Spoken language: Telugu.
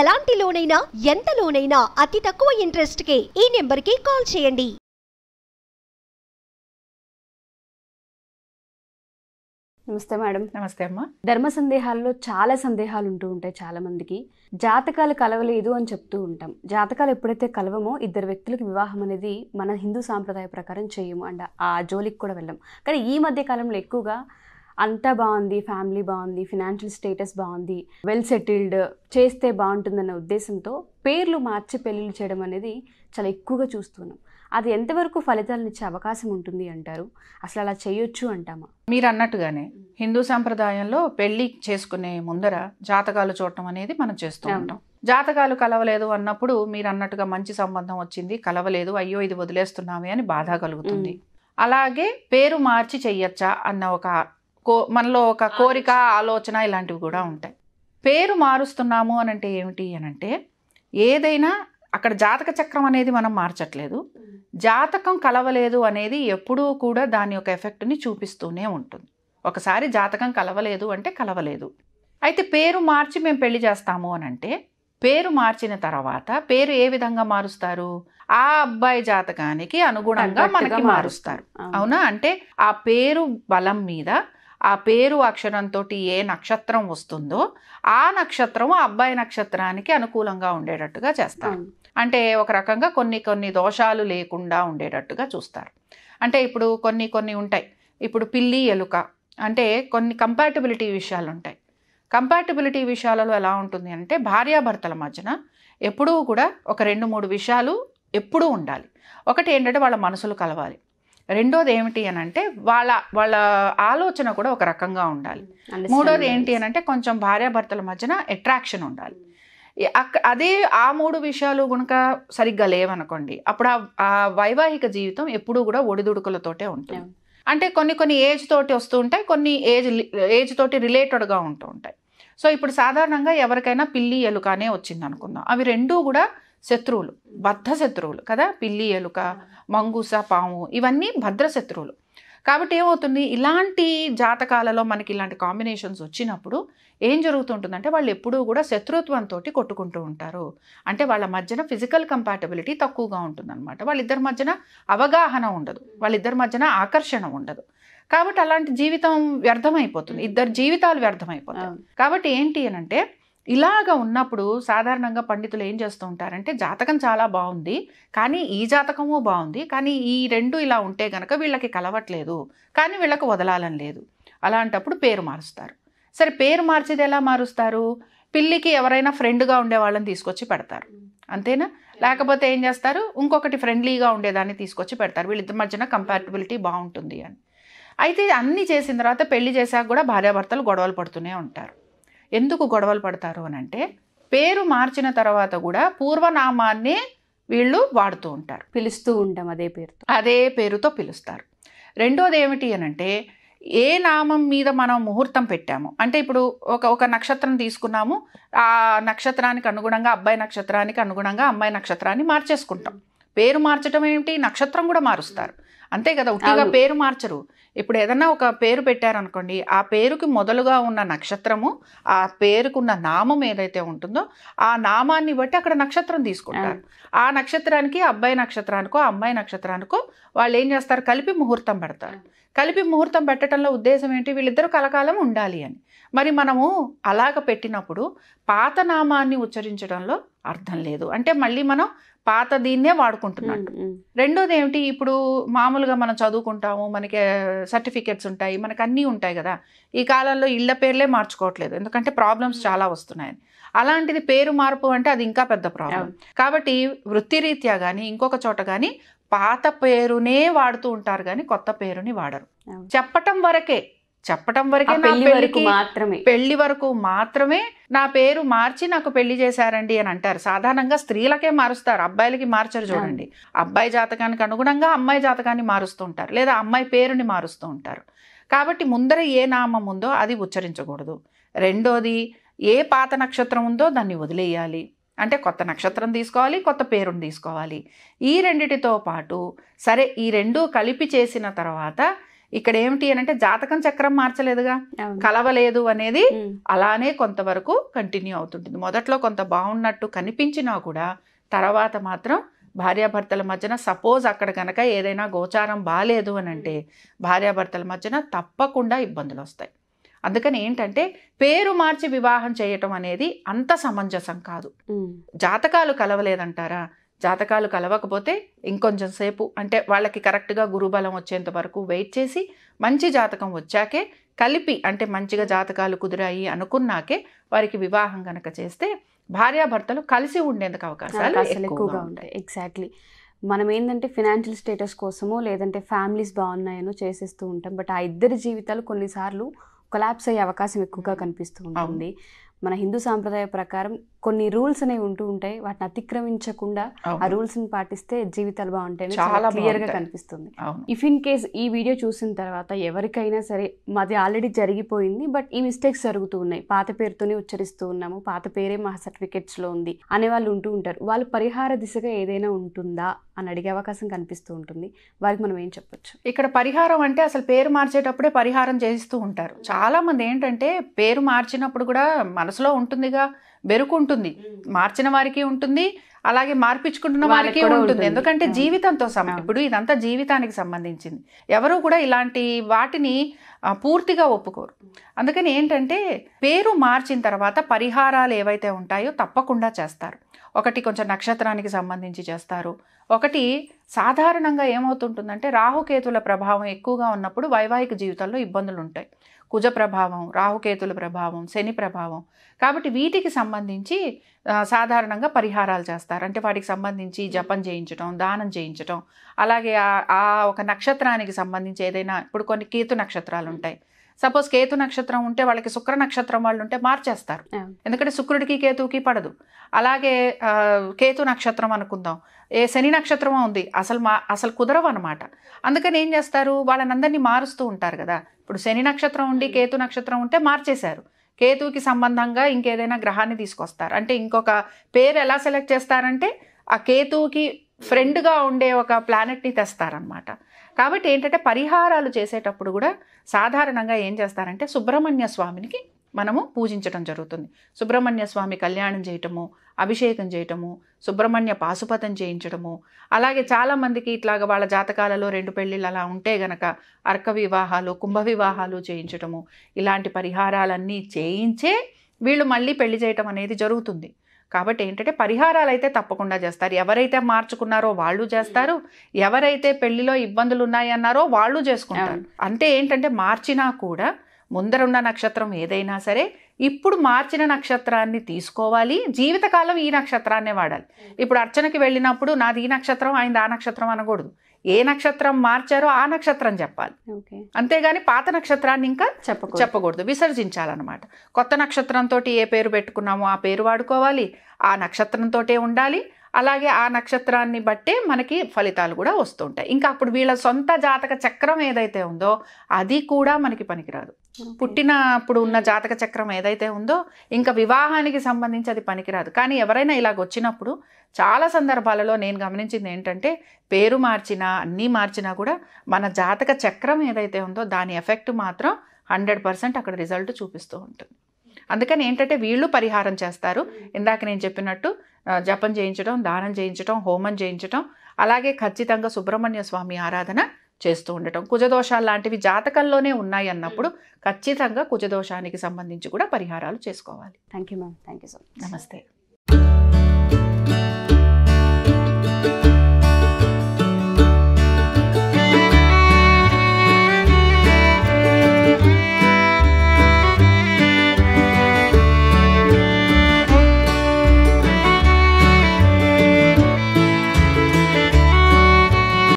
ఎలాంటి లోనైనా ఎంత లోనైనా అతి తక్కువ ఇంట్రెస్ట్ కే ఈ నెంబర్ కి కాల్ చేయండి నమస్తే మేడం నమస్తే అమ్మా ధర్మ సందేహాల్లో చాలా సందేహాలు ఉంటూ ఉంటాయి చాలా మందికి జాతకాలు కలవలేదు అని చెప్తూ ఉంటాం జాతకాలు ఎప్పుడైతే కలవమో ఇద్దరు వ్యక్తులకు వివాహం అనేది మన హిందూ సాంప్రదాయ ప్రకారం చేయము అండ్ ఆ జోలికి కూడా వెళ్ళాం కానీ ఈ మధ్య కాలంలో ఎక్కువగా అంతా బాగుంది ఫ్యామిలీ బాగుంది ఫినాన్షియల్ స్టేటస్ బాగుంది వెల్ సెటిల్డ్ చేస్తే బాగుంటుందన్న ఉద్దేశంతో పేర్లు మార్చి పెళ్ళిళ్ళు చేయడం అనేది చాలా ఎక్కువగా చూస్తున్నాం అది ఎంతవరకు ఫలితాలను ఇచ్చే అవకాశం ఉంటుంది అంటారు అసలు అలా చేయొచ్చు అంటామా మీరు అన్నట్టుగానే హిందూ సాంప్రదాయంలో పెళ్లి చేసుకునే ముందర జాతకాలు చూడటం అనేది మనం చేస్తూ ఉంటాం జాతకాలు కలవలేదు అన్నప్పుడు మీరు అన్నట్టుగా మంచి సంబంధం వచ్చింది కలవలేదు అయ్యో ఇది వదిలేస్తున్నామే అని బాధ కలుగుతుంది అలాగే పేరు మార్చి చెయ్యొచ్చా అన్న ఒక కో మనలో ఒక కోరిక ఆలోచన ఇలాంటివి కూడా ఉంటాయి పేరు మారుస్తున్నాము అని అంటే ఏమిటి అని అంటే ఏదైనా అక్కడ జాతక చక్రం అనేది మనం మార్చట్లేదు జాతకం కలవలేదు అనేది ఎప్పుడూ కూడా దాని యొక్క ఎఫెక్ట్ని చూపిస్తూనే ఉంటుంది ఒకసారి జాతకం కలవలేదు అంటే కలవలేదు అయితే పేరు మార్చి మేము పెళ్లి చేస్తాము అని అంటే పేరు మార్చిన తర్వాత పేరు ఏ విధంగా మారుస్తారు ఆ అబ్బాయి జాతకానికి అనుగుణంగా మనకి మారుస్తారు అవునా అంటే ఆ పేరు బలం మీద ఆ పేరు అక్షరంతో ఏ నక్షత్రం వస్తుందో ఆ నక్షత్రం ఆ అబ్బాయి నక్షత్రానికి అనుకూలంగా ఉండేటట్టుగా చేస్తారు అంటే ఒక రకంగా కొన్ని కొన్ని దోషాలు లేకుండా ఉండేటట్టుగా చూస్తారు అంటే ఇప్పుడు కొన్ని కొన్ని ఉంటాయి ఇప్పుడు పిల్లి ఎలుక అంటే కొన్ని కంపాటబిలిటీ విషయాలు ఉంటాయి కంపాటబిలిటీ విషయాలలో ఎలా ఉంటుంది అంటే భార్యాభర్తల మధ్యన ఎప్పుడూ కూడా ఒక రెండు మూడు విషయాలు ఎప్పుడూ ఉండాలి ఒకటి ఏంటంటే వాళ్ళ మనసులు కలవాలి రెండోది ఏమిటి అని అంటే వాళ్ళ వాళ్ళ ఆలోచన కూడా ఒక రకంగా ఉండాలి మూడోది ఏంటి అని అంటే కొంచెం భార్యాభర్తల మధ్యన అట్రాక్షన్ ఉండాలి అదే ఆ మూడు విషయాలు గనుక సరిగ్గా లేవనుకోండి అప్పుడు ఆ వైవాహిక జీవితం ఎప్పుడూ కూడా ఒడిదుడుకులతోటే ఉంటుంది అంటే కొన్ని కొన్ని ఏజ్ తోటి వస్తూ ఉంటాయి కొన్ని ఏజ్ ఏజ్ తోటి రిలేటెడ్గా ఉంటూ ఉంటాయి సో ఇప్పుడు సాధారణంగా ఎవరికైనా పిల్లి ఎలుకనే వచ్చింది అనుకుందాం అవి రెండూ కూడా శత్రువులు బద్ధ శత్రువులు కదా పిల్లి ఎలుక మంగూస పాము ఇవన్నీ భద్ర శత్రువులు కాబట్టి ఏమవుతుంది ఇలాంటి జాతకాలలో మనకి ఇలాంటి కాంబినేషన్స్ వచ్చినప్పుడు ఏం జరుగుతుంటుందంటే వాళ్ళు ఎప్పుడూ కూడా శత్రుత్వంతో కొట్టుకుంటూ ఉంటారు అంటే వాళ్ళ మధ్యన ఫిజికల్ కంపాటబిలిటీ తక్కువగా ఉంటుందన్నమాట వాళ్ళిద్దరి మధ్యన అవగాహన ఉండదు వాళ్ళిద్దరి మధ్యన ఆకర్షణ ఉండదు కాబట్టి అలాంటి జీవితం వ్యర్థమైపోతుంది ఇద్దరు జీవితాలు వ్యర్థమైపోతాయి కాబట్టి ఏంటి అని అంటే ఇలాగ ఉన్నప్పుడు సాధారణంగా పండితులు ఏం చేస్తూ ఉంటారంటే జాతకం చాలా బాగుంది కానీ ఈ జాతకము బాగుంది కానీ ఈ రెండు ఇలా ఉంటే కనుక వీళ్ళకి కలవట్లేదు కానీ వీళ్ళకి వదలాలని లేదు అలాంటప్పుడు పేరు మారుస్తారు సరే పేరు మార్చేది ఎలా మారుస్తారు పిల్లికి ఎవరైనా ఫ్రెండ్గా ఉండే వాళ్ళని తీసుకొచ్చి పెడతారు అంతేనా లేకపోతే ఏం చేస్తారు ఇంకొకటి ఫ్రెండ్లీగా ఉండేదాన్ని తీసుకొచ్చి పెడతారు వీళ్ళిద్దరి మధ్యన కంపాటబిలిటీ బాగుంటుంది అని అయితే అన్నీ చేసిన తర్వాత పెళ్లి చేశాక కూడా భార్యాభర్తలు గొడవలు పడుతూనే ఉంటారు ఎందుకు గొడవలు పడతారు అని అంటే పేరు మార్చిన తర్వాత కూడా పూర్వనామాన్ని వీళ్ళు వాడుతూ ఉంటారు పిలుస్తూ ఉంటాం అదే పేరుతో అదే పేరుతో పిలుస్తారు రెండోది ఏమిటి అనంటే ఏ నామం మీద మనం ముహూర్తం పెట్టాము అంటే ఇప్పుడు ఒక ఒక నక్షత్రం తీసుకున్నాము ఆ నక్షత్రానికి అనుగుణంగా అబ్బాయి నక్షత్రానికి అనుగుణంగా అమ్మాయి నక్షత్రాన్ని మార్చేసుకుంటాం పేరు మార్చడం ఏమిటి నక్షత్రం కూడా మారుస్తారు అంతే కదా ఉట్టిగా పేరు మార్చరు ఇప్పుడు ఏదన్నా ఒక పేరు పెట్టారనుకోండి ఆ పేరుకి మొదలుగా ఉన్న నక్షత్రము ఆ పేరుకున్న నామం ఏదైతే ఉంటుందో ఆ నామాన్ని బట్టి అక్కడ నక్షత్రం తీసుకుంటారు ఆ నక్షత్రానికి అబ్బాయి నక్షత్రానికో అమ్మాయి నక్షత్రానికో వాళ్ళు ఏం చేస్తారు కలిపి ముహూర్తం పెడతారు కలిపి ముహూర్తం పెట్టడంలో ఉద్దేశం ఏంటి వీళ్ళిద్దరూ కలకాలం ఉండాలి అని మరి మనము అలాగ పెట్టినప్పుడు పాత నామాన్ని ఉచ్చరించడంలో అర్థం లేదు అంటే మళ్ళీ మనం పాత దీన్నే వాడుకుంటున్నట్టు రెండోది ఏమిటి ఇప్పుడు మామూలుగా మనం చదువుకుంటాము మనకి సర్టిఫికెట్స్ ఉంటాయి మనకు అన్నీ ఉంటాయి కదా ఈ కాలంలో ఇళ్ళ పేర్లే మార్చుకోవట్లేదు ఎందుకంటే ప్రాబ్లమ్స్ చాలా వస్తున్నాయని అలాంటిది పేరు మార్పు అంటే అది ఇంకా పెద్ద ప్రాబ్లం కాబట్టి వృత్తిరీత్యా కానీ ఇంకొక చోట కానీ పాత పేరునే వాడుతూ ఉంటారు కానీ కొత్త పేరుని వాడరు చెప్పటం వరకే చెప్పటం వరకే నా పెళ్లికి మాత్రమే పెళ్లి వరకు మాత్రమే నా పేరు మార్చి నాకు పెళ్లి చేశారండి అని అంటారు సాధారణంగా స్త్రీలకే మారుస్తారు అబ్బాయిలకి మార్చరు చూడండి అబ్బాయి జాతకానికి అనుగుణంగా అమ్మాయి జాతకాన్ని మారుస్తూ ఉంటారు లేదా అమ్మాయి పేరుని మారుస్తూ ఉంటారు కాబట్టి ముందర ఏ నామం ఉందో అది ఉచ్చరించకూడదు రెండోది ఏ పాత నక్షత్రం ఉందో దాన్ని వదిలేయాలి అంటే కొత్త నక్షత్రం తీసుకోవాలి కొత్త పేరుని తీసుకోవాలి ఈ రెండిటితో పాటు సరే ఈ రెండు కలిపి చేసిన తర్వాత ఇక్కడ ఏమిటి అని అంటే జాతకం చక్రం మార్చలేదుగా కలవలేదు అనేది అలానే కొంతవరకు కంటిన్యూ అవుతుంటుంది మొదట్లో కొంత బాగున్నట్టు కనిపించినా కూడా తర్వాత మాత్రం భార్యాభర్తల మధ్యన సపోజ్ అక్కడ కనుక ఏదైనా గోచారం బాగాలేదు అని అంటే భార్యాభర్తల మధ్యన తప్పకుండా ఇబ్బందులు వస్తాయి అందుకని ఏంటంటే పేరు మార్చి వివాహం చేయటం అనేది అంత సమంజసం కాదు జాతకాలు కలవలేదంటారా జాతకాలు కలవకపోతే ఇంకొంచెం సేపు అంటే వాళ్ళకి కరెక్ట్గా గురుబలం వచ్చేంత వరకు వెయిట్ చేసి మంచి జాతకం వచ్చాకే కలిపి అంటే మంచిగా జాతకాలు కుదిరాయి అనుకున్నాకే వారికి వివాహం కనుక చేస్తే భార్యాభర్తలు కలిసి ఉండేందుకు అవకాశాలు ఎక్కువగా ఉంటాయి ఎగ్జాక్ట్లీ మనం ఏంటంటే ఫినాన్షియల్ స్టేటస్ కోసమో లేదంటే ఫ్యామిలీస్ బాగున్నాయనో చేసేస్తూ ఉంటాం బట్ ఆ ఇద్దరి జీవితాలు కొన్నిసార్లు కొలాప్స్ అయ్యే అవకాశం ఎక్కువగా hmm. కనిపిస్తూ ఉంటుంది మన హిందూ సాంప్రదాయ ప్రకారం కొన్ని రూల్స్ అనేవి ఉంటూ ఉంటాయి వాటిని అతిక్రమించకుండా ఆ రూల్స్ ని పాటిస్తే జీవితాలు బాగుంటాయి చాలా క్లియర్ గా కనిపిస్తుంది ఇఫ్ ఇన్ కేస్ ఈ వీడియో చూసిన తర్వాత ఎవరికైనా సరే మాది ఆల్రెడీ జరిగిపోయింది బట్ ఈ మిస్టేక్స్ జరుగుతూ ఉన్నాయి పాత పేరుతోనే ఉచ్చరిస్తూ ఉన్నాము పాత పేరే మా సర్టిఫికెట్స్ లో ఉంది అనే వాళ్ళు ఉంటూ ఉంటారు వాళ్ళు పరిహార దిశగా ఏదైనా ఉంటుందా అని అడిగే అవకాశం కనిపిస్తూ ఉంటుంది వారికి మనం ఏం చెప్పొచ్చు ఇక్కడ పరిహారం అంటే అసలు పేరు మార్చేటప్పుడే పరిహారం చేస్తూ ఉంటారు చాలా మంది ఏంటంటే పేరు మార్చినప్పుడు కూడా మనసులో ఉంటుందిగా బెరుకుంటుంది మార్చిన వారికి ఉంటుంది అలాగే మార్పించుకుంటున్న వారికి ఉంటుంది ఎందుకంటే జీవితంతో సమ ఇప్పుడు ఇదంతా జీవితానికి సంబంధించింది ఎవరు కూడా ఇలాంటి వాటిని పూర్తిగా ఒప్పుకోరు అందుకని ఏంటంటే పేరు మార్చిన తర్వాత పరిహారాలు ఏవైతే ఉంటాయో తప్పకుండా చేస్తారు ఒకటి కొంచెం నక్షత్రానికి సంబంధించి చేస్తారు ఒకటి సాధారణంగా ఏమవుతుంటుందంటే రాహుకేతుల ప్రభావం ఎక్కువగా ఉన్నప్పుడు వైవాహిక జీవితాల్లో ఇబ్బందులు ఉంటాయి కుజ ప్రభావం రాహుకేతుల ప్రభావం శని ప్రభావం కాబట్టి వీటికి సంబంధించి సాధారణంగా పరిహారాలు చేస్తారు అంటే వాటికి సంబంధించి జపం చేయించటం దానం చేయించటం అలాగే ఆ ఒక నక్షత్రానికి సంబంధించి ఏదైనా ఇప్పుడు కొన్ని కేతు నక్షత్రాలు ఉంటాయి సపోజ్ కేతు నక్షత్రం ఉంటే వాళ్ళకి శుక్ర నక్షత్రం వాళ్ళు ఉంటే మార్చేస్తారు ఎందుకంటే శుక్రుడికి కేతువుకి పడదు అలాగే కేతు నక్షత్రం అనుకుందాం ఏ శని నక్షత్రం ఉంది అసలు మా అసలు కుదరవు అనమాట అందుకని ఏం చేస్తారు వాళ్ళని అందరినీ మారుస్తూ ఉంటారు కదా ఇప్పుడు శని నక్షత్రం ఉండి hmm. కేతు నక్షత్రం ఉంటే మార్చేశారు కేతుకి సంబంధంగా ఇంకేదైనా గ్రహాన్ని తీసుకొస్తారు అంటే ఇంకొక పేరు ఎలా సెలెక్ట్ చేస్తారంటే ఆ కేతుకి ఫ్రెండ్గా ఉండే ఒక ప్లానెట్ని తెస్తారనమాట కాబట్టి ఏంటంటే పరిహారాలు చేసేటప్పుడు కూడా సాధారణంగా ఏం చేస్తారంటే సుబ్రహ్మణ్య స్వామినికి మనము పూజించడం జరుగుతుంది సుబ్రహ్మణ్య స్వామి కళ్యాణం చేయటము అభిషేకం చేయటము సుబ్రహ్మణ్య పాశుపతం చేయించడము అలాగే చాలామందికి ఇట్లాగ వాళ్ళ జాతకాలలో రెండు పెళ్ళిళ్ళు అలా ఉంటే గనక అర్క వివాహాలు కుంభ వివాహాలు చేయించటము ఇలాంటి పరిహారాలన్నీ చేయించే వీళ్ళు మళ్ళీ పెళ్లి చేయటం అనేది జరుగుతుంది కాబట్టి ఏంటంటే పరిహారాలు అయితే తప్పకుండా చేస్తారు ఎవరైతే మార్చుకున్నారో వాళ్ళు చేస్తారు ఎవరైతే పెళ్లిలో ఇబ్బందులు ఉన్నాయన్నారో వాళ్ళు చేసుకుంటారు అంటే ఏంటంటే మార్చినా కూడా ముందరున్న నక్షత్రం ఏదైనా సరే ఇప్పుడు మార్చిన నక్షత్రాన్ని తీసుకోవాలి జీవితకాలం ఈ నక్షత్రాన్నే వాడాలి ఇప్పుడు అర్చనకి వెళ్ళినప్పుడు నాది ఈ నక్షత్రం ఆయన ఆ నక్షత్రం అనకూడదు ఏ నక్షత్రం మార్చారో ఆ నక్షత్రం చెప్పాలి అంతేగాని పాత నక్షత్రాన్ని ఇంకా చెప్ప చెప్పకూడదు విసర్జించాలన్నమాట కొత్త నక్షత్రంతో ఏ పేరు పెట్టుకున్నామో ఆ పేరు వాడుకోవాలి ఆ నక్షత్రంతో ఉండాలి అలాగే ఆ నక్షత్రాన్ని బట్టే మనకి ఫలితాలు కూడా వస్తుంటాయి ఇంకా అప్పుడు వీళ్ళ సొంత జాతక చక్రం ఏదైతే ఉందో అది కూడా మనకి పనికిరాదు పుట్టినప్పుడు ఉన్న జాతక చక్రం ఏదైతే ఉందో ఇంకా వివాహానికి సంబంధించి అది పనికిరాదు కానీ ఎవరైనా ఇలాగ వచ్చినప్పుడు చాలా సందర్భాలలో నేను గమనించింది ఏంటంటే పేరు మార్చినా అన్నీ మార్చినా కూడా మన జాతక చక్రం ఏదైతే ఉందో దాని ఎఫెక్ట్ మాత్రం హండ్రెడ్ పర్సెంట్ అక్కడ రిజల్ట్ చూపిస్తూ ఉంటుంది అందుకని ఏంటంటే వీళ్ళు పరిహారం చేస్తారు ఇందాక నేను చెప్పినట్టు జపం చేయించడం దానం చేయించడం హోమం చేయించడం అలాగే ఖచ్చితంగా సుబ్రహ్మణ్య స్వామి ఆరాధన చేస్తూ ఉండటం కుజదోషాలు లాంటివి జాతకంలోనే ఉన్నాయి అన్నప్పుడు hmm. ఖచ్చితంగా కుజదోషానికి సంబంధించి కూడా పరిహారాలు చేసుకోవాలి thank you ma'am thank you so much నమస్తే